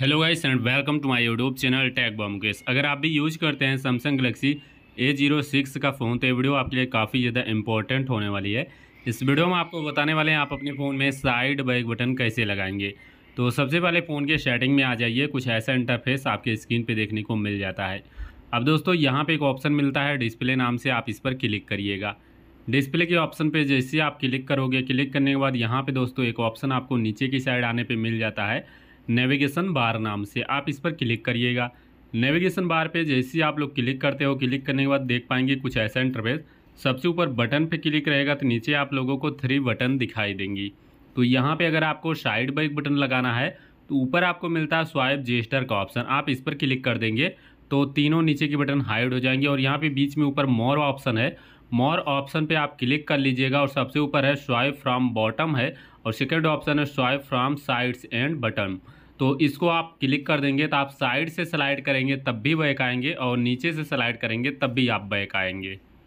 hello guys and welcome to my YouTube channel टैग बॉम मुकेश अगर आप भी यूज करते हैं Samsung Galaxy A zero six का फ़ोन तो ये वीडियो आपके लिए काफ़ी ज़्यादा इंपॉर्टेंट होने वाली है इस वीडियो में आपको बताने वाले हैं आप अपने फ़ोन में साइड बैक बटन कैसे लगाएंगे तो सबसे पहले फ़ोन के सेटिंग में आ जाइए कुछ ऐसा इंटरफेस आपके स्क्रीन पर देखने को मिल जाता है अब दोस्तों यहाँ पर एक ऑप्शन मिलता है डिस्प्ले नाम से आप इस पर क्लिक करिएगा डिस्प्ले के ऑप्शन पर जैसे आप क्लिक करोगे क्लिक करने के बाद यहाँ पर दोस्तों एक ऑप्शन आपको नीचे की साइड आने पर मिल जाता है नेविगेशन बार नाम से आप इस पर क्लिक करिएगा नेविगेशन बार पे जैसे ही आप लोग क्लिक करते हो क्लिक करने के बाद देख पाएंगे कुछ ऐसा इंटरफेस सबसे ऊपर बटन पे क्लिक रहेगा तो नीचे आप लोगों को थ्री बटन दिखाई देंगी तो यहाँ पे अगर आपको साइड बाइक बटन लगाना है तो ऊपर आपको मिलता है स्वाइप जेस्टर का ऑप्शन आप इस पर क्लिक कर देंगे तो तीनों नीचे के बटन हाइड हो जाएंगे और यहाँ पर बीच में ऊपर मोर ऑप्शन है मोर ऑप्शन पर आप क्लिक कर लीजिएगा और सबसे ऊपर है स्वाइप फ्राम बॉटम है और सेकेंड ऑप्शन है swipe from sides and button तो इसको आप क्लिक कर देंगे तो आप साइड से स्लाइड करेंगे तब भी बैक आएंगे और नीचे से स्लाइड करेंगे तब भी आप बैक आएंगे